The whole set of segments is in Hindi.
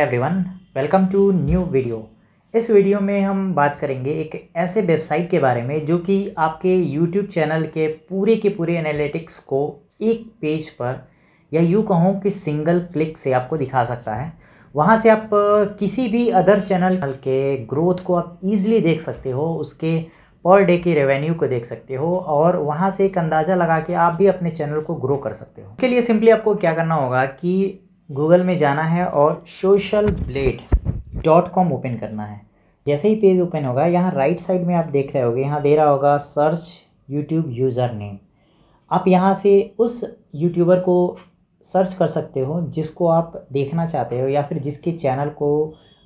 everyone welcome to new video इस वीडियो में हम बात करेंगे एक ऐसे वेबसाइट के बारे में जो कि आपके यूट्यूब चैनल के पूरे के पूरे एनालिटिक्स को एक पेज पर या यूँ कहूँ कि सिंगल क्लिक से आपको दिखा सकता है वहाँ से आप किसी भी अदर चैनल के ग्रोथ को आप ईजिली देख सकते हो उसके पर डे के रेवेन्यू को देख सकते हो और वहाँ से एक अंदाज़ा लगा के आप भी अपने चैनल को ग्रो कर सकते हो इसके लिए सिंपली आपको क्या करना होगा कि गूगल में जाना है और Social Blade dot com open करना है जैसे ही पेज ओपन होगा यहाँ राइट साइड में आप देख रहे होगे यहाँ दे रहा होगा सर्च यूट्यूब यूज़र नेम आप यहाँ से उस यूट्यूबर को सर्च कर सकते हो जिसको आप देखना चाहते हो या फिर जिसके चैनल को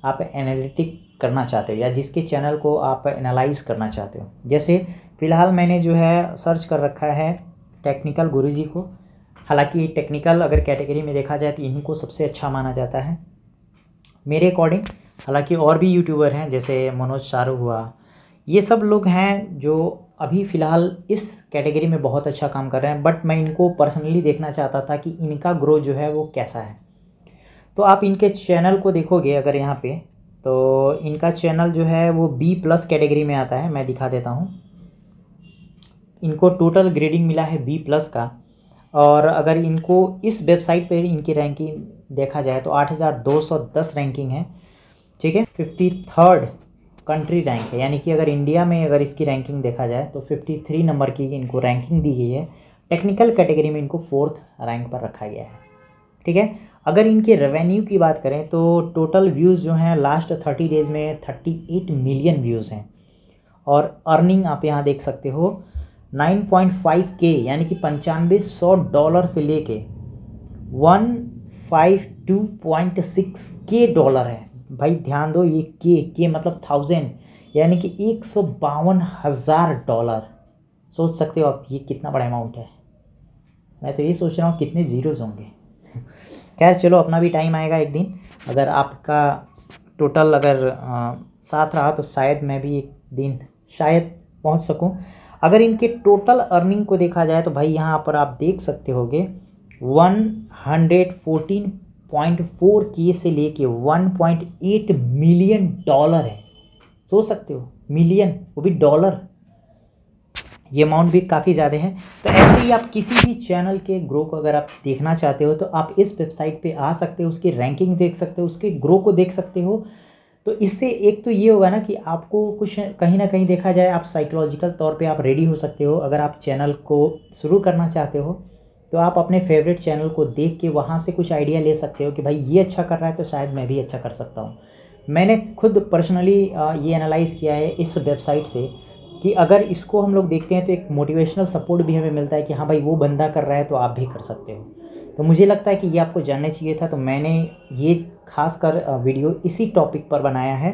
आप एनालिटिक करना चाहते हो या जिसके चैनल को आप एनालाइज करना चाहते हो जैसे फ़िलहाल मैंने जो है सर्च कर रखा है टेक्निकल गुरुजी को हालांकि टेक्निकल अगर कैटेगरी में देखा जाए तो इन्हीं को सबसे अच्छा माना जाता है मेरे अकॉर्डिंग हालांकि और भी यूट्यूबर हैं जैसे मनोज चारू हुआ ये सब लोग हैं जो अभी फ़िलहाल इस कैटेगरी में बहुत अच्छा काम कर रहे हैं बट मैं इनको पर्सनली देखना चाहता था कि इनका ग्रोथ जो है वो कैसा है तो आप इनके चैनल को देखोगे अगर यहाँ पर तो इनका चैनल जो है वो बी प्लस कैटेगरी में आता है मैं दिखा देता हूँ इनको टोटल ग्रेडिंग मिला है बी प्लस का और अगर इनको इस वेबसाइट पर इनकी रैंकिंग देखा जाए तो 8,210 रैंकिंग है ठीक है फिफ्टी थर्ड कंट्री रैंक है यानी कि अगर इंडिया में अगर इसकी रैंकिंग देखा जाए तो फिफ्टी थ्री नंबर की इनको रैंकिंग दी गई है टेक्निकल कैटेगरी में इनको फोर्थ रैंक पर रखा गया है ठीक है अगर इनके रेवेन्यू की बात करें तो टोटल व्यूज़ जो हैं लास्ट थर्टी डेज़ में थर्टी एट मिलियन व्यूज़ हैं और अर्निंग आप यहाँ देख सकते हो 9.5 के यानी कि पंचानवे सौ डॉलर से लेके 152.6 के डॉलर है भाई ध्यान दो ये के के मतलब थाउजेंड यानी कि एक सौ बावन हज़ार डॉलर सोच सकते हो आप ये कितना बड़ा अमाउंट है मैं तो ये सोच रहा हूँ कितने ज़ीरोज़ होंगे खैर चलो अपना भी टाइम आएगा एक दिन अगर आपका टोटल अगर आ, साथ रहा तो शायद मैं भी एक दिन शायद पहुँच सकूँ अगर इनके टोटल अर्निंग को देखा जाए तो भाई यहाँ पर आप देख सकते होगे one hundred fourteen point four K से लेके एट मिलियन डॉलर है सोच सकते हो मिलियन वो भी डॉलर ये अमाउंट भी काफ़ी ज़्यादा है तो ऐसे ही आप किसी भी चैनल के ग्रो को अगर आप देखना चाहते हो तो आप इस वेबसाइट पे आ सकते हो उसकी रैंकिंग देख सकते हो उसके ग्रो को देख सकते हो तो इससे एक तो ये होगा ना कि आपको कुछ कहीं ना कहीं देखा जाए आप साइकोलॉजिकल तौर पे आप रेडी हो सकते हो अगर आप चैनल को शुरू करना चाहते हो तो आप अपने फेवरेट चैनल को देख के वहाँ से कुछ आइडिया ले सकते हो कि भाई ये अच्छा कर रहा है तो शायद मैं भी अच्छा कर सकता हूँ मैंने खुद पर्सनली ये एनालाइज़ किया है इस वेबसाइट से कि अगर इसको हम लोग देखते हैं तो एक मोटिवेशनल सपोर्ट भी हमें मिलता है कि हाँ भाई वो बंदा कर रहा है तो आप भी कर सकते हो तो मुझे लगता है कि ये आपको जानना चाहिए था तो मैंने ये खास कर वीडियो इसी टॉपिक पर बनाया है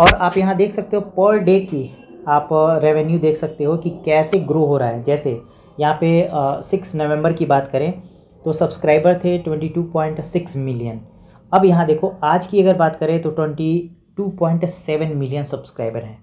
और आप यहाँ देख सकते हो पर डे की आप रेवेन्यू देख सकते हो कि कैसे ग्रो हो रहा है जैसे यहाँ पे सिक्स नवंबर की बात करें तो सब्सक्राइबर थे twenty two point six million अब यहाँ देखो आज की अगर बात करें तो twenty two point seven million subscriber views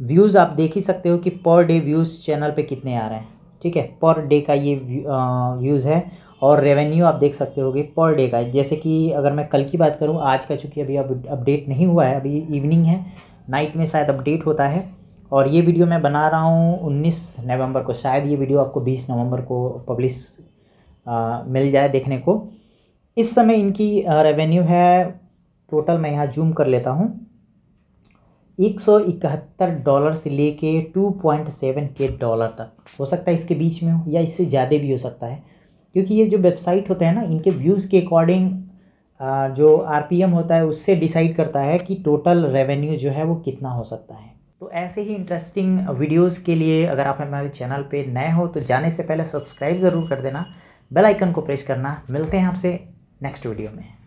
व्यूज़ आप देख ही सकते हो कि पर डे व्यूज़ चैनल पे कितने आ रहे हैं ठीक है पर डे का ये व्यूज़ है और रेवेन्यू आप देख सकते हो कि पर डे का जैसे कि अगर मैं कल की बात करूँ आज का चूँकि अभी अब अपडेट नहीं हुआ है अभी इवनिंग है नाइट में शायद अपडेट होता है और ये वीडियो मैं बना रहा हूँ 19 नवंबर को शायद ये वीडियो आपको 20 नवंबर को पब्लिश मिल जाए देखने को इस समय इनकी रेवेन्यू है टोटल मैं यहाँ जूम कर लेता हूँ 171 डॉलर से लेके 2.7 के डॉलर तक हो सकता है इसके बीच में हो या इससे ज़्यादा भी हो सकता है क्योंकि ये जो वेबसाइट होते हैं ना इनके व्यूज़ के अकॉर्डिंग जो आर होता है उससे डिसाइड करता है कि टोटल रेवेन्यू जो है वो कितना हो सकता है तो ऐसे ही इंटरेस्टिंग वीडियोस के लिए अगर आप हमारे चैनल पे नए हो तो जाने से पहले सब्सक्राइब ज़रूर कर देना बेल आइकन को प्रेस करना मिलते हैं आपसे नेक्स्ट वीडियो में